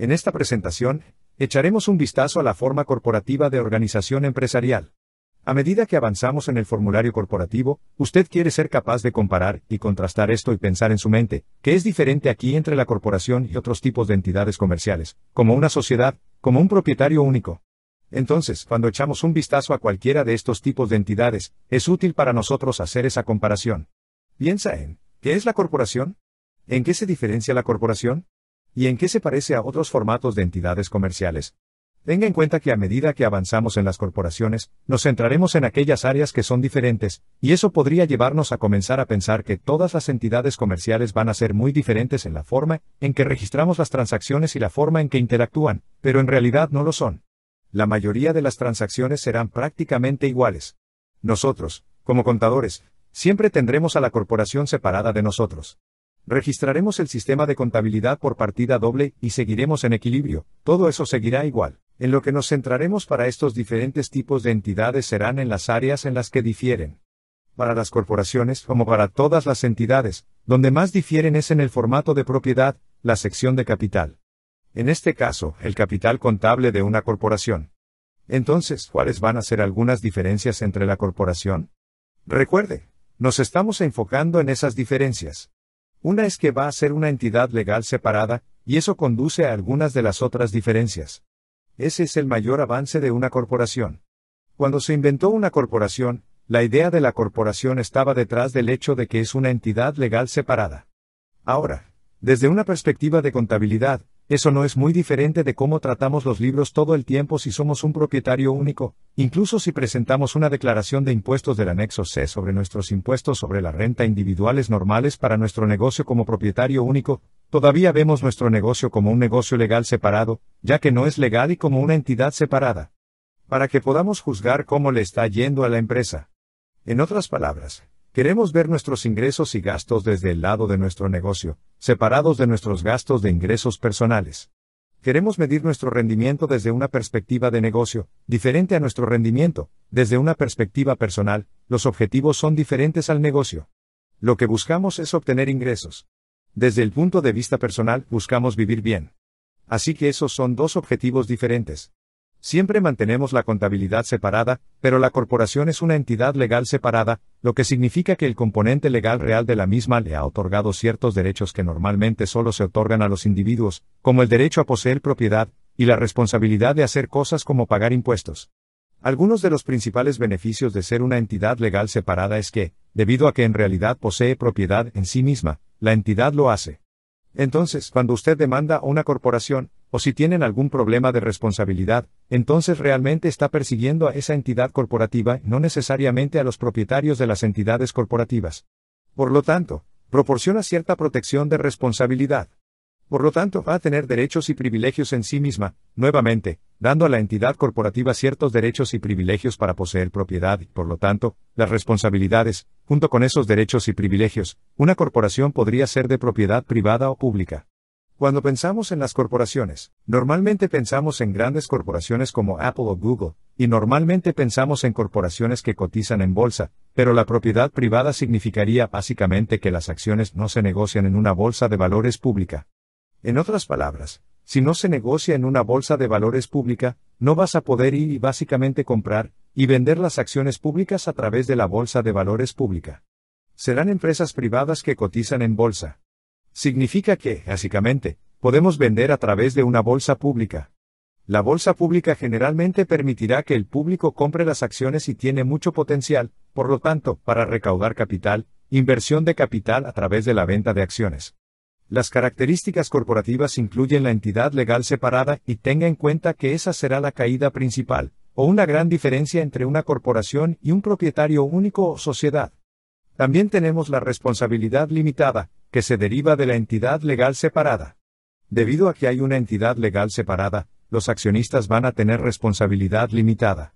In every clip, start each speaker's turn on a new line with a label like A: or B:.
A: En esta presentación, echaremos un vistazo a la forma corporativa de organización empresarial. A medida que avanzamos en el formulario corporativo, usted quiere ser capaz de comparar y contrastar esto y pensar en su mente, que es diferente aquí entre la corporación y otros tipos de entidades comerciales, como una sociedad, como un propietario único. Entonces, cuando echamos un vistazo a cualquiera de estos tipos de entidades, es útil para nosotros hacer esa comparación. Piensa en, ¿qué es la corporación? ¿En qué se diferencia la corporación? ¿Y en qué se parece a otros formatos de entidades comerciales? Tenga en cuenta que a medida que avanzamos en las corporaciones, nos centraremos en aquellas áreas que son diferentes, y eso podría llevarnos a comenzar a pensar que todas las entidades comerciales van a ser muy diferentes en la forma en que registramos las transacciones y la forma en que interactúan, pero en realidad no lo son. La mayoría de las transacciones serán prácticamente iguales. Nosotros, como contadores, siempre tendremos a la corporación separada de nosotros. Registraremos el sistema de contabilidad por partida doble y seguiremos en equilibrio, todo eso seguirá igual. En lo que nos centraremos para estos diferentes tipos de entidades serán en las áreas en las que difieren. Para las corporaciones como para todas las entidades, donde más difieren es en el formato de propiedad, la sección de capital. En este caso, el capital contable de una corporación. Entonces, ¿cuáles van a ser algunas diferencias entre la corporación? Recuerde, nos estamos enfocando en esas diferencias. Una es que va a ser una entidad legal separada, y eso conduce a algunas de las otras diferencias. Ese es el mayor avance de una corporación. Cuando se inventó una corporación, la idea de la corporación estaba detrás del hecho de que es una entidad legal separada. Ahora, desde una perspectiva de contabilidad, eso no es muy diferente de cómo tratamos los libros todo el tiempo si somos un propietario único, incluso si presentamos una declaración de impuestos del anexo C sobre nuestros impuestos sobre la renta individuales normales para nuestro negocio como propietario único, todavía vemos nuestro negocio como un negocio legal separado, ya que no es legal y como una entidad separada. Para que podamos juzgar cómo le está yendo a la empresa. En otras palabras, Queremos ver nuestros ingresos y gastos desde el lado de nuestro negocio, separados de nuestros gastos de ingresos personales. Queremos medir nuestro rendimiento desde una perspectiva de negocio, diferente a nuestro rendimiento, desde una perspectiva personal, los objetivos son diferentes al negocio. Lo que buscamos es obtener ingresos. Desde el punto de vista personal, buscamos vivir bien. Así que esos son dos objetivos diferentes. Siempre mantenemos la contabilidad separada, pero la corporación es una entidad legal separada, lo que significa que el componente legal real de la misma le ha otorgado ciertos derechos que normalmente solo se otorgan a los individuos, como el derecho a poseer propiedad, y la responsabilidad de hacer cosas como pagar impuestos. Algunos de los principales beneficios de ser una entidad legal separada es que, debido a que en realidad posee propiedad en sí misma, la entidad lo hace. Entonces, cuando usted demanda a una corporación, o si tienen algún problema de responsabilidad, entonces realmente está persiguiendo a esa entidad corporativa, no necesariamente a los propietarios de las entidades corporativas. Por lo tanto, proporciona cierta protección de responsabilidad. Por lo tanto, va a tener derechos y privilegios en sí misma, nuevamente, dando a la entidad corporativa ciertos derechos y privilegios para poseer propiedad y, por lo tanto, las responsabilidades, junto con esos derechos y privilegios, una corporación podría ser de propiedad privada o pública. Cuando pensamos en las corporaciones, normalmente pensamos en grandes corporaciones como Apple o Google, y normalmente pensamos en corporaciones que cotizan en bolsa, pero la propiedad privada significaría básicamente que las acciones no se negocian en una bolsa de valores pública. En otras palabras, si no se negocia en una bolsa de valores pública, no vas a poder ir y básicamente comprar y vender las acciones públicas a través de la bolsa de valores pública. Serán empresas privadas que cotizan en bolsa. Significa que, básicamente, podemos vender a través de una bolsa pública. La bolsa pública generalmente permitirá que el público compre las acciones y tiene mucho potencial, por lo tanto, para recaudar capital, inversión de capital a través de la venta de acciones. Las características corporativas incluyen la entidad legal separada y tenga en cuenta que esa será la caída principal, o una gran diferencia entre una corporación y un propietario único o sociedad. También tenemos la responsabilidad limitada, que se deriva de la entidad legal separada. Debido a que hay una entidad legal separada, los accionistas van a tener responsabilidad limitada.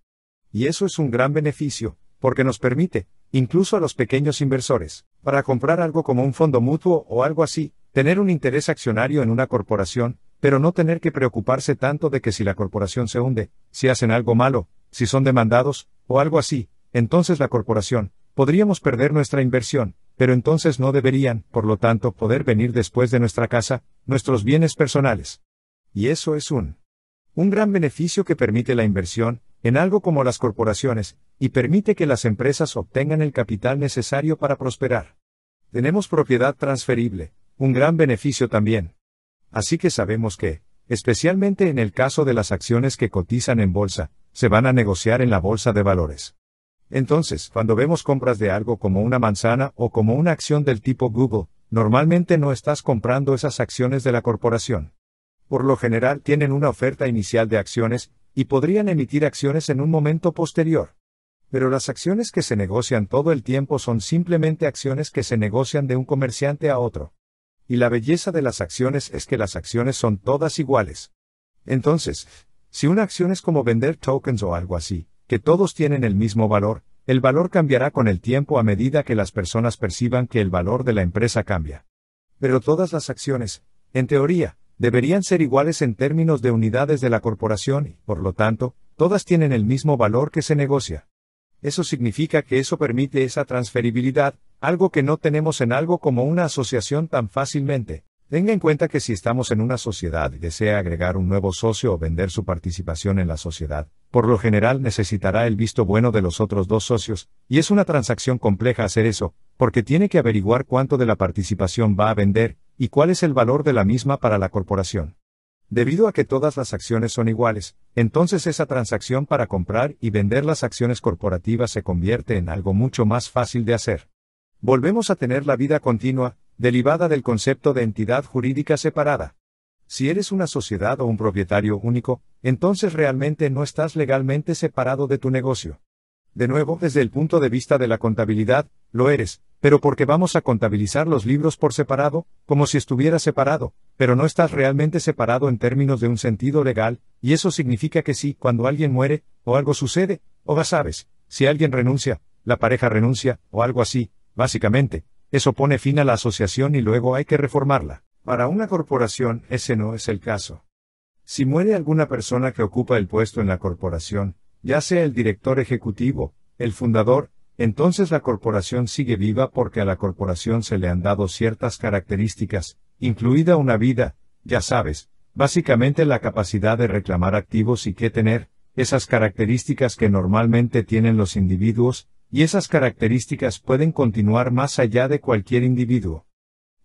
A: Y eso es un gran beneficio, porque nos permite, incluso a los pequeños inversores, para comprar algo como un fondo mutuo o algo así, tener un interés accionario en una corporación, pero no tener que preocuparse tanto de que si la corporación se hunde, si hacen algo malo, si son demandados, o algo así, entonces la corporación, podríamos perder nuestra inversión, pero entonces no deberían, por lo tanto, poder venir después de nuestra casa, nuestros bienes personales. Y eso es un un gran beneficio que permite la inversión, en algo como las corporaciones, y permite que las empresas obtengan el capital necesario para prosperar. Tenemos propiedad transferible, un gran beneficio también. Así que sabemos que, especialmente en el caso de las acciones que cotizan en bolsa, se van a negociar en la bolsa de valores. Entonces, cuando vemos compras de algo como una manzana o como una acción del tipo Google, normalmente no estás comprando esas acciones de la corporación. Por lo general tienen una oferta inicial de acciones, y podrían emitir acciones en un momento posterior. Pero las acciones que se negocian todo el tiempo son simplemente acciones que se negocian de un comerciante a otro. Y la belleza de las acciones es que las acciones son todas iguales. Entonces, si una acción es como vender tokens o algo así, que todos tienen el mismo valor, el valor cambiará con el tiempo a medida que las personas perciban que el valor de la empresa cambia. Pero todas las acciones, en teoría, deberían ser iguales en términos de unidades de la corporación y, por lo tanto, todas tienen el mismo valor que se negocia. Eso significa que eso permite esa transferibilidad, algo que no tenemos en algo como una asociación tan fácilmente. Tenga en cuenta que si estamos en una sociedad y desea agregar un nuevo socio o vender su participación en la sociedad, por lo general necesitará el visto bueno de los otros dos socios, y es una transacción compleja hacer eso, porque tiene que averiguar cuánto de la participación va a vender, y cuál es el valor de la misma para la corporación. Debido a que todas las acciones son iguales, entonces esa transacción para comprar y vender las acciones corporativas se convierte en algo mucho más fácil de hacer. Volvemos a tener la vida continua, derivada del concepto de entidad jurídica separada. Si eres una sociedad o un propietario único, entonces realmente no estás legalmente separado de tu negocio. De nuevo, desde el punto de vista de la contabilidad, lo eres, pero porque vamos a contabilizar los libros por separado, como si estuviera separado, pero no estás realmente separado en términos de un sentido legal, y eso significa que sí, cuando alguien muere, o algo sucede, o ya sabes, si alguien renuncia, la pareja renuncia, o algo así, básicamente, eso pone fin a la asociación y luego hay que reformarla. Para una corporación, ese no es el caso. Si muere alguna persona que ocupa el puesto en la corporación, ya sea el director ejecutivo, el fundador, entonces la corporación sigue viva porque a la corporación se le han dado ciertas características, incluida una vida, ya sabes, básicamente la capacidad de reclamar activos y que tener, esas características que normalmente tienen los individuos, y esas características pueden continuar más allá de cualquier individuo.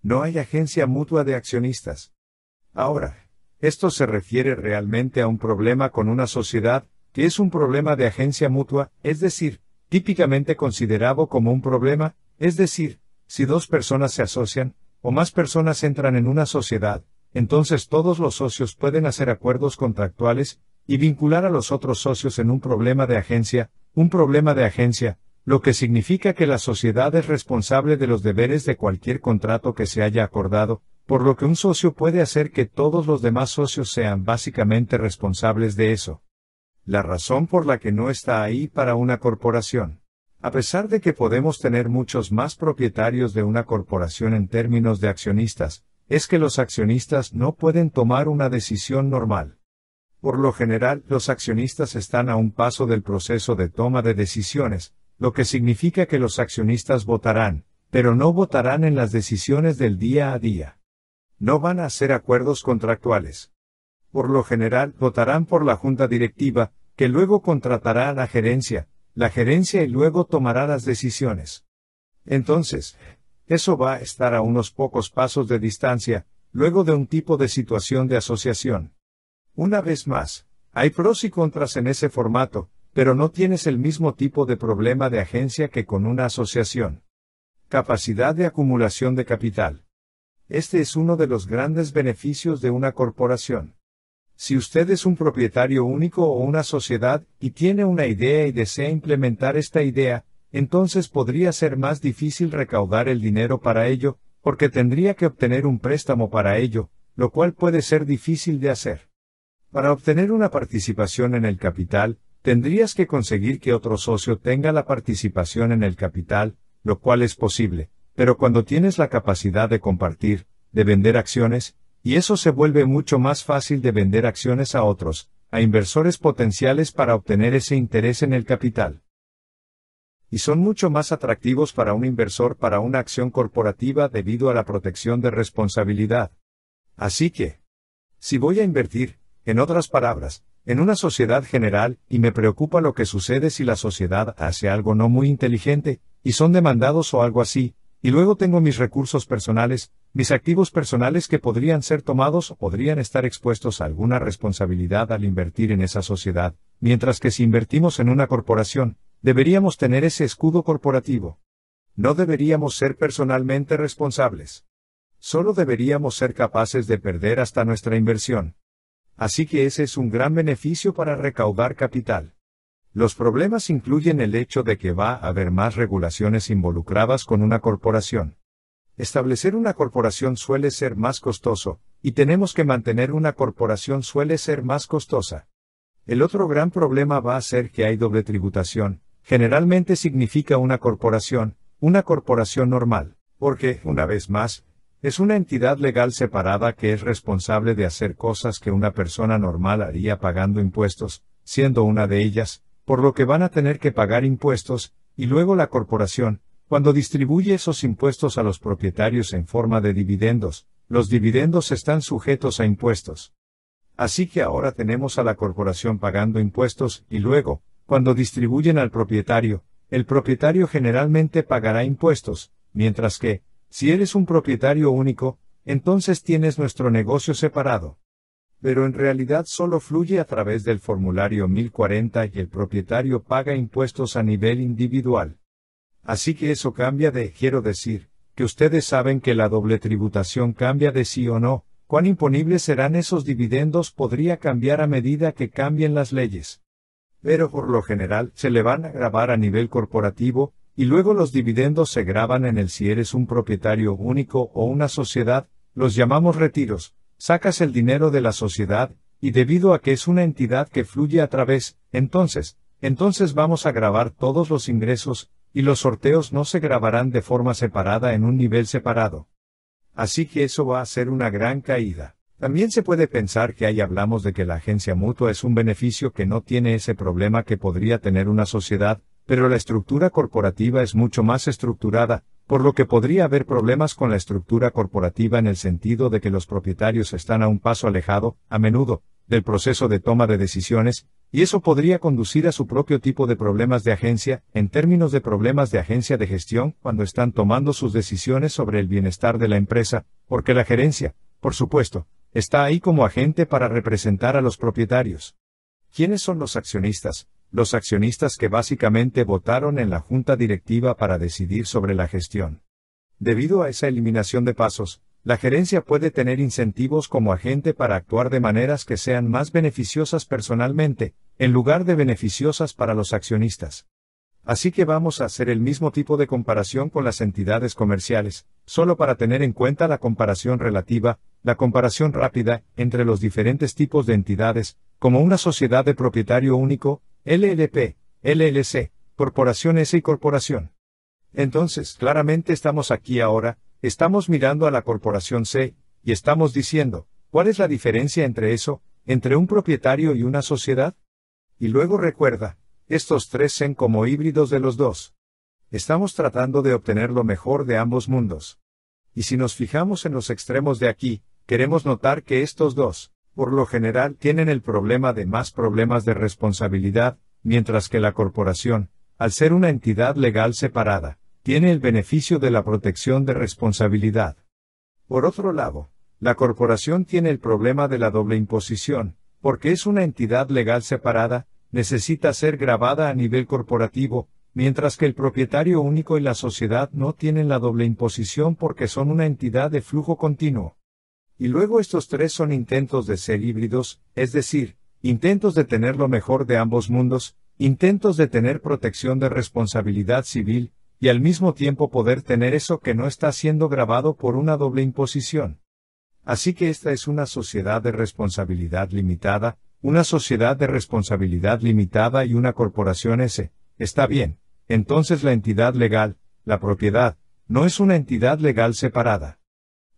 A: No hay agencia mutua de accionistas. Ahora, esto se refiere realmente a un problema con una sociedad, que es un problema de agencia mutua, es decir, típicamente considerado como un problema, es decir, si dos personas se asocian, o más personas entran en una sociedad, entonces todos los socios pueden hacer acuerdos contractuales, y vincular a los otros socios en un problema de agencia, un problema de agencia, lo que significa que la sociedad es responsable de los deberes de cualquier contrato que se haya acordado, por lo que un socio puede hacer que todos los demás socios sean básicamente responsables de eso. La razón por la que no está ahí para una corporación. A pesar de que podemos tener muchos más propietarios de una corporación en términos de accionistas, es que los accionistas no pueden tomar una decisión normal. Por lo general, los accionistas están a un paso del proceso de toma de decisiones, lo que significa que los accionistas votarán, pero no votarán en las decisiones del día a día. No van a hacer acuerdos contractuales. Por lo general, votarán por la junta directiva, que luego contratará a la gerencia, la gerencia y luego tomará las decisiones. Entonces, eso va a estar a unos pocos pasos de distancia, luego de un tipo de situación de asociación. Una vez más, hay pros y contras en ese formato, pero no tienes el mismo tipo de problema de agencia que con una asociación. Capacidad de acumulación de capital. Este es uno de los grandes beneficios de una corporación. Si usted es un propietario único o una sociedad, y tiene una idea y desea implementar esta idea, entonces podría ser más difícil recaudar el dinero para ello, porque tendría que obtener un préstamo para ello, lo cual puede ser difícil de hacer. Para obtener una participación en el capital, tendrías que conseguir que otro socio tenga la participación en el capital, lo cual es posible, pero cuando tienes la capacidad de compartir, de vender acciones, y eso se vuelve mucho más fácil de vender acciones a otros, a inversores potenciales para obtener ese interés en el capital. Y son mucho más atractivos para un inversor para una acción corporativa debido a la protección de responsabilidad. Así que, si voy a invertir, en otras palabras, en una sociedad general, y me preocupa lo que sucede si la sociedad hace algo no muy inteligente, y son demandados o algo así, y luego tengo mis recursos personales, mis activos personales que podrían ser tomados o podrían estar expuestos a alguna responsabilidad al invertir en esa sociedad, mientras que si invertimos en una corporación, deberíamos tener ese escudo corporativo. No deberíamos ser personalmente responsables. Solo deberíamos ser capaces de perder hasta nuestra inversión. Así que ese es un gran beneficio para recaudar capital. Los problemas incluyen el hecho de que va a haber más regulaciones involucradas con una corporación. Establecer una corporación suele ser más costoso, y tenemos que mantener una corporación suele ser más costosa. El otro gran problema va a ser que hay doble tributación, generalmente significa una corporación, una corporación normal, porque, una vez más, es una entidad legal separada que es responsable de hacer cosas que una persona normal haría pagando impuestos, siendo una de ellas, por lo que van a tener que pagar impuestos, y luego la corporación, cuando distribuye esos impuestos a los propietarios en forma de dividendos, los dividendos están sujetos a impuestos. Así que ahora tenemos a la corporación pagando impuestos y luego, cuando distribuyen al propietario, el propietario generalmente pagará impuestos, mientras que, si eres un propietario único, entonces tienes nuestro negocio separado. Pero en realidad solo fluye a través del formulario 1040 y el propietario paga impuestos a nivel individual. Así que eso cambia de, quiero decir, que ustedes saben que la doble tributación cambia de sí o no, cuán imponibles serán esos dividendos podría cambiar a medida que cambien las leyes. Pero por lo general se le van a grabar a nivel corporativo, y luego los dividendos se graban en el si eres un propietario único o una sociedad, los llamamos retiros, sacas el dinero de la sociedad, y debido a que es una entidad que fluye a través, entonces, entonces vamos a grabar todos los ingresos, y los sorteos no se grabarán de forma separada en un nivel separado. Así que eso va a ser una gran caída. También se puede pensar que ahí hablamos de que la agencia mutua es un beneficio que no tiene ese problema que podría tener una sociedad, pero la estructura corporativa es mucho más estructurada, por lo que podría haber problemas con la estructura corporativa en el sentido de que los propietarios están a un paso alejado, a menudo, del proceso de toma de decisiones, y eso podría conducir a su propio tipo de problemas de agencia, en términos de problemas de agencia de gestión, cuando están tomando sus decisiones sobre el bienestar de la empresa, porque la gerencia, por supuesto, está ahí como agente para representar a los propietarios. ¿Quiénes son los accionistas? los accionistas que básicamente votaron en la junta directiva para decidir sobre la gestión. Debido a esa eliminación de pasos, la gerencia puede tener incentivos como agente para actuar de maneras que sean más beneficiosas personalmente, en lugar de beneficiosas para los accionistas. Así que vamos a hacer el mismo tipo de comparación con las entidades comerciales, solo para tener en cuenta la comparación relativa, la comparación rápida, entre los diferentes tipos de entidades, como una sociedad de propietario único, LLP, LLC, S y corporación. Entonces, claramente estamos aquí ahora, estamos mirando a la corporación C, y estamos diciendo, ¿cuál es la diferencia entre eso, entre un propietario y una sociedad? Y luego recuerda, estos tres son como híbridos de los dos. Estamos tratando de obtener lo mejor de ambos mundos. Y si nos fijamos en los extremos de aquí, queremos notar que estos dos por lo general tienen el problema de más problemas de responsabilidad, mientras que la corporación, al ser una entidad legal separada, tiene el beneficio de la protección de responsabilidad. Por otro lado, la corporación tiene el problema de la doble imposición, porque es una entidad legal separada, necesita ser grabada a nivel corporativo, mientras que el propietario único y la sociedad no tienen la doble imposición porque son una entidad de flujo continuo y luego estos tres son intentos de ser híbridos, es decir, intentos de tener lo mejor de ambos mundos, intentos de tener protección de responsabilidad civil, y al mismo tiempo poder tener eso que no está siendo grabado por una doble imposición. Así que esta es una sociedad de responsabilidad limitada, una sociedad de responsabilidad limitada y una corporación S. Está bien, entonces la entidad legal, la propiedad, no es una entidad legal separada.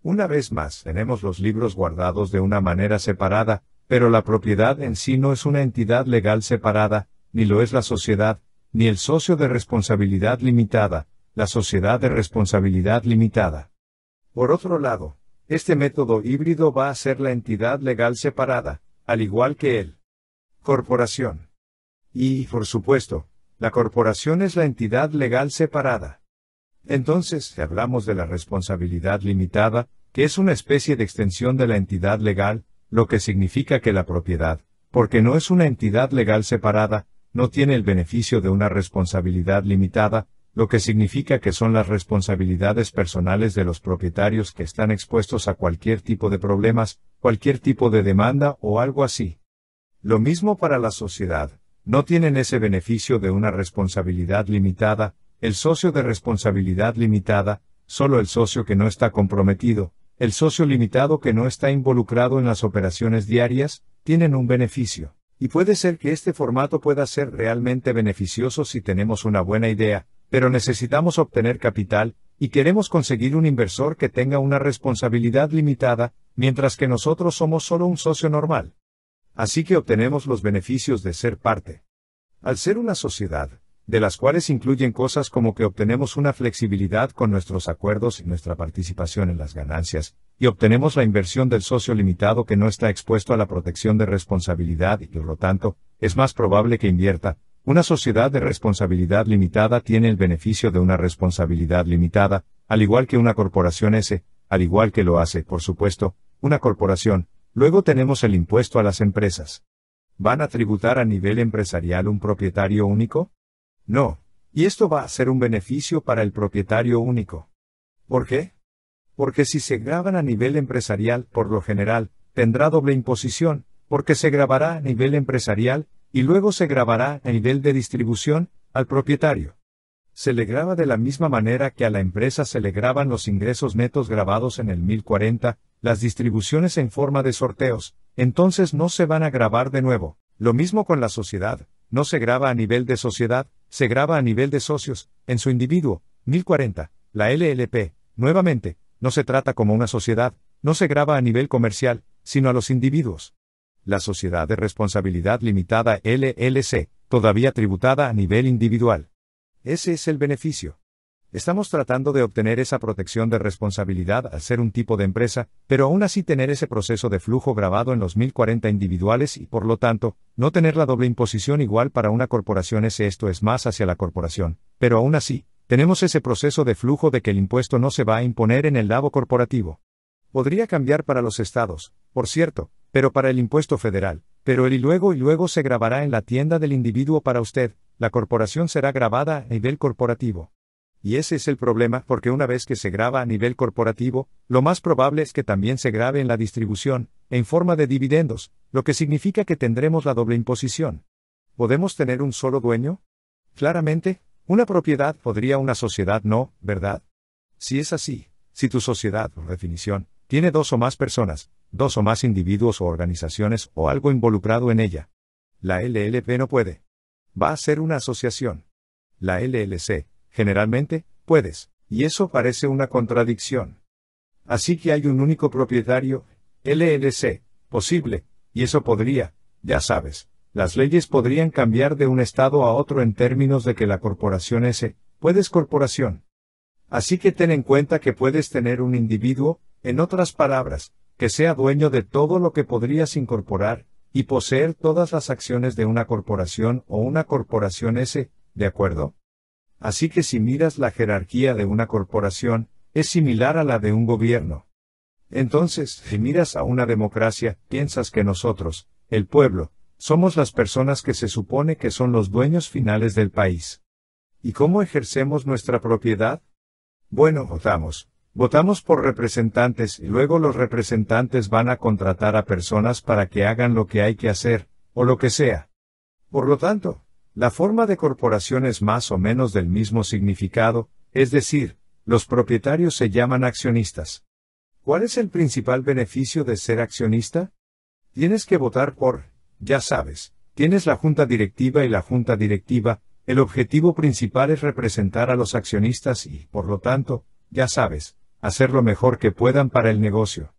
A: Una vez más, tenemos los libros guardados de una manera separada, pero la propiedad en sí no es una entidad legal separada, ni lo es la sociedad, ni el socio de responsabilidad limitada, la sociedad de responsabilidad limitada. Por otro lado, este método híbrido va a ser la entidad legal separada, al igual que el corporación. Y, por supuesto, la corporación es la entidad legal separada. Entonces, si hablamos de la responsabilidad limitada, que es una especie de extensión de la entidad legal, lo que significa que la propiedad, porque no es una entidad legal separada, no tiene el beneficio de una responsabilidad limitada, lo que significa que son las responsabilidades personales de los propietarios que están expuestos a cualquier tipo de problemas, cualquier tipo de demanda o algo así. Lo mismo para la sociedad, no tienen ese beneficio de una responsabilidad limitada, el socio de responsabilidad limitada, solo el socio que no está comprometido, el socio limitado que no está involucrado en las operaciones diarias, tienen un beneficio. Y puede ser que este formato pueda ser realmente beneficioso si tenemos una buena idea, pero necesitamos obtener capital, y queremos conseguir un inversor que tenga una responsabilidad limitada, mientras que nosotros somos solo un socio normal. Así que obtenemos los beneficios de ser parte. Al ser una sociedad, de las cuales incluyen cosas como que obtenemos una flexibilidad con nuestros acuerdos y nuestra participación en las ganancias, y obtenemos la inversión del socio limitado que no está expuesto a la protección de responsabilidad y por lo tanto, es más probable que invierta. Una sociedad de responsabilidad limitada tiene el beneficio de una responsabilidad limitada, al igual que una corporación S, al igual que lo hace, por supuesto, una corporación, luego tenemos el impuesto a las empresas. ¿Van a tributar a nivel empresarial un propietario único? No. Y esto va a ser un beneficio para el propietario único. ¿Por qué? Porque si se graban a nivel empresarial, por lo general, tendrá doble imposición, porque se grabará a nivel empresarial, y luego se grabará a nivel de distribución, al propietario. Se le graba de la misma manera que a la empresa se le graban los ingresos netos grabados en el 1040, las distribuciones en forma de sorteos, entonces no se van a grabar de nuevo. Lo mismo con la sociedad, no se graba a nivel de sociedad, se graba a nivel de socios, en su individuo, 1040, la LLP, nuevamente, no se trata como una sociedad, no se graba a nivel comercial, sino a los individuos. La sociedad de responsabilidad limitada LLC, todavía tributada a nivel individual. Ese es el beneficio. Estamos tratando de obtener esa protección de responsabilidad al ser un tipo de empresa, pero aún así tener ese proceso de flujo grabado en los 1040 individuales y por lo tanto, no tener la doble imposición igual para una corporación es esto es más hacia la corporación, pero aún así, tenemos ese proceso de flujo de que el impuesto no se va a imponer en el lado corporativo. Podría cambiar para los estados, por cierto, pero para el impuesto federal, pero el y luego y luego se grabará en la tienda del individuo para usted, la corporación será grabada a nivel corporativo. Y ese es el problema porque una vez que se graba a nivel corporativo, lo más probable es que también se grabe en la distribución, en forma de dividendos, lo que significa que tendremos la doble imposición. ¿Podemos tener un solo dueño? Claramente, una propiedad podría una sociedad no, ¿verdad? Si es así, si tu sociedad, por definición, tiene dos o más personas, dos o más individuos o organizaciones o algo involucrado en ella, la LLP no puede. Va a ser una asociación. La LLC, generalmente, puedes, y eso parece una contradicción. Así que hay un único propietario, LLC, posible, y eso podría, ya sabes, las leyes podrían cambiar de un estado a otro en términos de que la corporación S, puedes corporación. Así que ten en cuenta que puedes tener un individuo, en otras palabras, que sea dueño de todo lo que podrías incorporar, y poseer todas las acciones de una corporación o una corporación S, ¿de acuerdo? Así que si miras la jerarquía de una corporación, es similar a la de un gobierno. Entonces, si miras a una democracia, piensas que nosotros, el pueblo, somos las personas que se supone que son los dueños finales del país. ¿Y cómo ejercemos nuestra propiedad? Bueno, votamos. Votamos por representantes y luego los representantes van a contratar a personas para que hagan lo que hay que hacer, o lo que sea. Por lo tanto, la forma de corporación es más o menos del mismo significado, es decir, los propietarios se llaman accionistas. ¿Cuál es el principal beneficio de ser accionista? Tienes que votar por, ya sabes, tienes la junta directiva y la junta directiva, el objetivo principal es representar a los accionistas y, por lo tanto, ya sabes, hacer lo mejor que puedan para el negocio.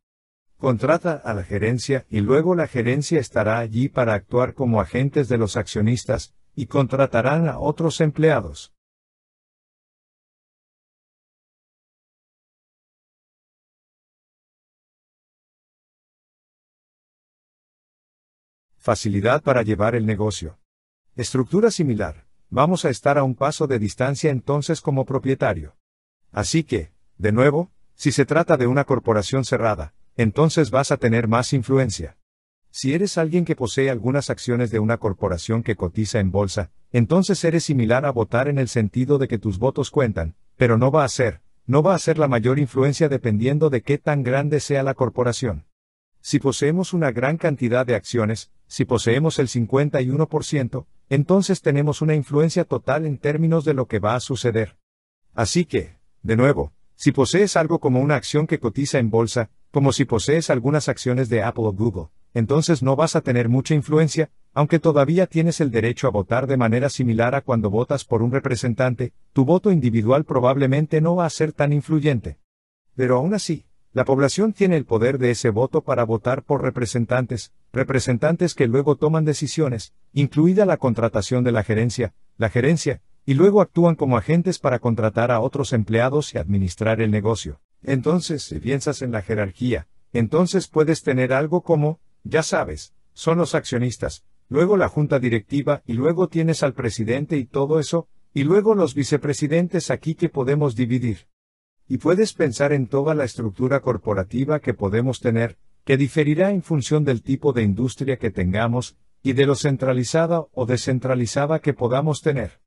A: Contrata a la gerencia y luego la gerencia estará allí para actuar como agentes de los accionistas, y contratarán a otros empleados. Facilidad para llevar el negocio. Estructura similar. Vamos a estar a un paso de distancia entonces como propietario. Así que, de nuevo, si se trata de una corporación cerrada, entonces vas a tener más influencia. Si eres alguien que posee algunas acciones de una corporación que cotiza en bolsa, entonces eres similar a votar en el sentido de que tus votos cuentan, pero no va a ser, no va a ser la mayor influencia dependiendo de qué tan grande sea la corporación. Si poseemos una gran cantidad de acciones, si poseemos el 51%, entonces tenemos una influencia total en términos de lo que va a suceder. Así que, de nuevo, si posees algo como una acción que cotiza en bolsa, como si posees algunas acciones de Apple o Google, entonces no vas a tener mucha influencia, aunque todavía tienes el derecho a votar de manera similar a cuando votas por un representante, tu voto individual probablemente no va a ser tan influyente. Pero aún así, la población tiene el poder de ese voto para votar por representantes, representantes que luego toman decisiones, incluida la contratación de la gerencia, la gerencia, y luego actúan como agentes para contratar a otros empleados y administrar el negocio. Entonces, si piensas en la jerarquía, entonces puedes tener algo como, ya sabes, son los accionistas, luego la junta directiva y luego tienes al presidente y todo eso, y luego los vicepresidentes aquí que podemos dividir. Y puedes pensar en toda la estructura corporativa que podemos tener, que diferirá en función del tipo de industria que tengamos, y de lo centralizada o descentralizada que podamos tener.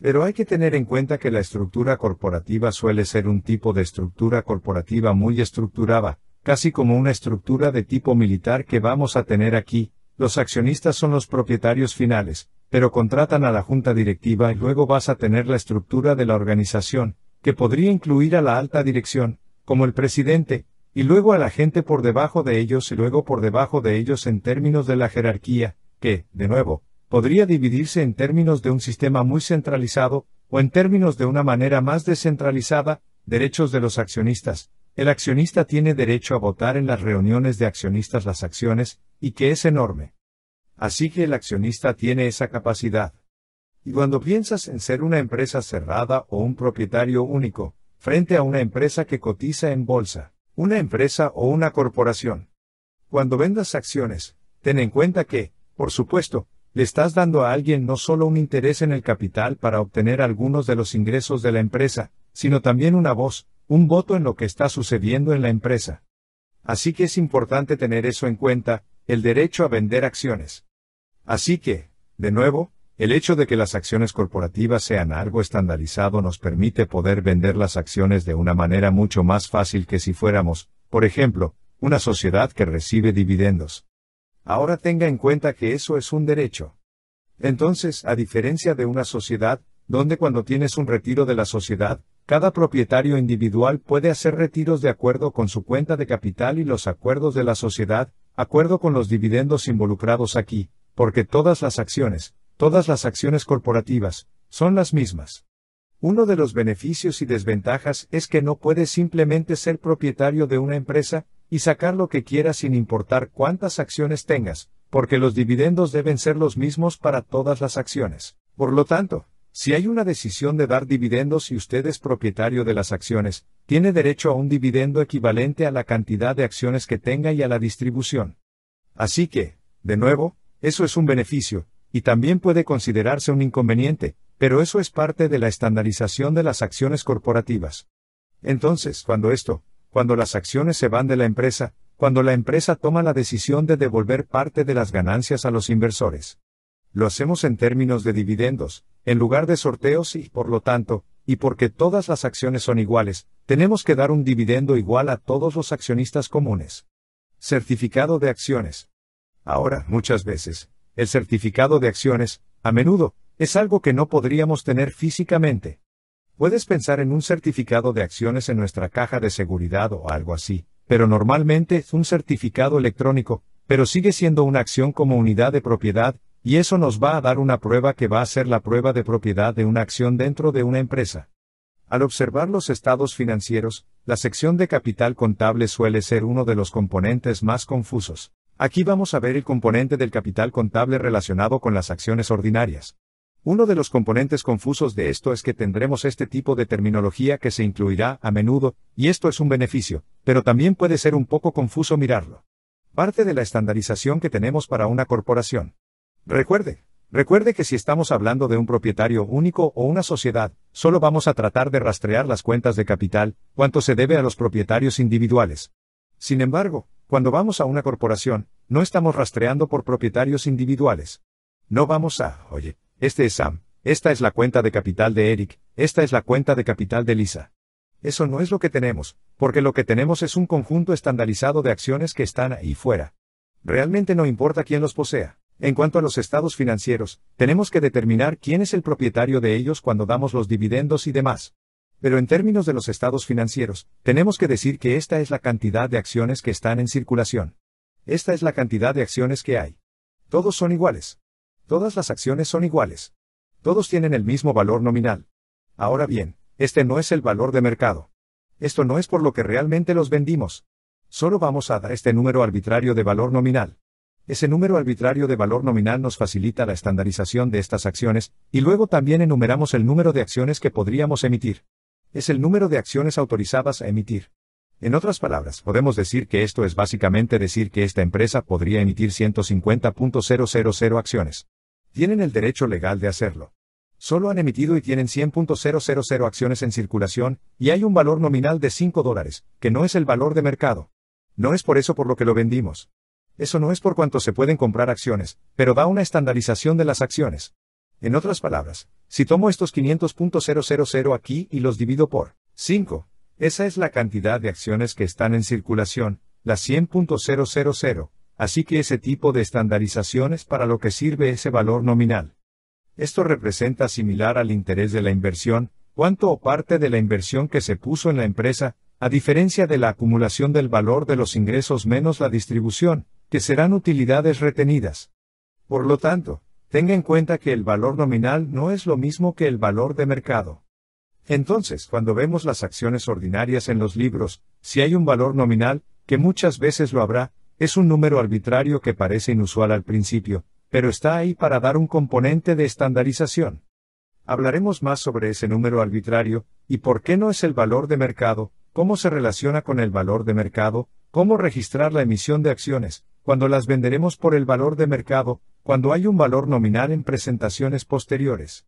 A: Pero hay que tener en cuenta que la estructura corporativa suele ser un tipo de estructura corporativa muy estructurada, casi como una estructura de tipo militar que vamos a tener aquí, los accionistas son los propietarios finales, pero contratan a la junta directiva y luego vas a tener la estructura de la organización, que podría incluir a la alta dirección, como el presidente, y luego a la gente por debajo de ellos y luego por debajo de ellos en términos de la jerarquía, que, de nuevo, podría dividirse en términos de un sistema muy centralizado, o en términos de una manera más descentralizada, derechos de los accionistas, el accionista tiene derecho a votar en las reuniones de accionistas las acciones, y que es enorme. Así que el accionista tiene esa capacidad. Y cuando piensas en ser una empresa cerrada o un propietario único, frente a una empresa que cotiza en bolsa, una empresa o una corporación. Cuando vendas acciones, ten en cuenta que, por supuesto, le estás dando a alguien no solo un interés en el capital para obtener algunos de los ingresos de la empresa, sino también una voz, un voto en lo que está sucediendo en la empresa. Así que es importante tener eso en cuenta, el derecho a vender acciones. Así que, de nuevo, el hecho de que las acciones corporativas sean algo estandarizado nos permite poder vender las acciones de una manera mucho más fácil que si fuéramos, por ejemplo, una sociedad que recibe dividendos. Ahora tenga en cuenta que eso es un derecho. Entonces, a diferencia de una sociedad, donde cuando tienes un retiro de la sociedad, cada propietario individual puede hacer retiros de acuerdo con su cuenta de capital y los acuerdos de la sociedad, acuerdo con los dividendos involucrados aquí, porque todas las acciones, todas las acciones corporativas, son las mismas. Uno de los beneficios y desventajas es que no puedes simplemente ser propietario de una empresa, y sacar lo que quieras sin importar cuántas acciones tengas, porque los dividendos deben ser los mismos para todas las acciones. Por lo tanto, si hay una decisión de dar dividendos y usted es propietario de las acciones, tiene derecho a un dividendo equivalente a la cantidad de acciones que tenga y a la distribución. Así que, de nuevo, eso es un beneficio, y también puede considerarse un inconveniente, pero eso es parte de la estandarización de las acciones corporativas. Entonces, cuando esto, cuando las acciones se van de la empresa, cuando la empresa toma la decisión de devolver parte de las ganancias a los inversores. Lo hacemos en términos de dividendos, en lugar de sorteos y, por lo tanto, y porque todas las acciones son iguales, tenemos que dar un dividendo igual a todos los accionistas comunes. Certificado de acciones. Ahora, muchas veces, el certificado de acciones, a menudo, es algo que no podríamos tener físicamente. Puedes pensar en un certificado de acciones en nuestra caja de seguridad o algo así, pero normalmente es un certificado electrónico, pero sigue siendo una acción como unidad de propiedad, y eso nos va a dar una prueba que va a ser la prueba de propiedad de una acción dentro de una empresa. Al observar los estados financieros, la sección de capital contable suele ser uno de los componentes más confusos. Aquí vamos a ver el componente del capital contable relacionado con las acciones ordinarias. Uno de los componentes confusos de esto es que tendremos este tipo de terminología que se incluirá a menudo, y esto es un beneficio, pero también puede ser un poco confuso mirarlo. Parte de la estandarización que tenemos para una corporación. Recuerde, recuerde que si estamos hablando de un propietario único o una sociedad, solo vamos a tratar de rastrear las cuentas de capital, cuánto se debe a los propietarios individuales. Sin embargo, cuando vamos a una corporación, no estamos rastreando por propietarios individuales. No vamos a, oye, este es Sam, esta es la cuenta de capital de Eric, esta es la cuenta de capital de Lisa. Eso no es lo que tenemos, porque lo que tenemos es un conjunto estandarizado de acciones que están ahí fuera. Realmente no importa quién los posea. En cuanto a los estados financieros, tenemos que determinar quién es el propietario de ellos cuando damos los dividendos y demás. Pero en términos de los estados financieros, tenemos que decir que esta es la cantidad de acciones que están en circulación. Esta es la cantidad de acciones que hay. Todos son iguales. Todas las acciones son iguales. Todos tienen el mismo valor nominal. Ahora bien, este no es el valor de mercado. Esto no es por lo que realmente los vendimos. Solo vamos a dar este número arbitrario de valor nominal. Ese número arbitrario de valor nominal nos facilita la estandarización de estas acciones, y luego también enumeramos el número de acciones que podríamos emitir. Es el número de acciones autorizadas a emitir. En otras palabras, podemos decir que esto es básicamente decir que esta empresa podría emitir 150.000 acciones. Tienen el derecho legal de hacerlo. Solo han emitido y tienen 100.000 acciones en circulación, y hay un valor nominal de 5 dólares, que no es el valor de mercado. No es por eso por lo que lo vendimos. Eso no es por cuanto se pueden comprar acciones, pero da una estandarización de las acciones. En otras palabras, si tomo estos 500.000 aquí y los divido por 5, esa es la cantidad de acciones que están en circulación, las 100.000, así que ese tipo de estandarización es para lo que sirve ese valor nominal. Esto representa similar al interés de la inversión, cuánto o parte de la inversión que se puso en la empresa, a diferencia de la acumulación del valor de los ingresos menos la distribución, que serán utilidades retenidas. Por lo tanto, tenga en cuenta que el valor nominal no es lo mismo que el valor de mercado. Entonces, cuando vemos las acciones ordinarias en los libros, si hay un valor nominal, que muchas veces lo habrá, es un número arbitrario que parece inusual al principio, pero está ahí para dar un componente de estandarización. Hablaremos más sobre ese número arbitrario, y por qué no es el valor de mercado, cómo se relaciona con el valor de mercado, cómo registrar la emisión de acciones, cuando las venderemos por el valor de mercado, cuando hay un valor nominal en presentaciones posteriores.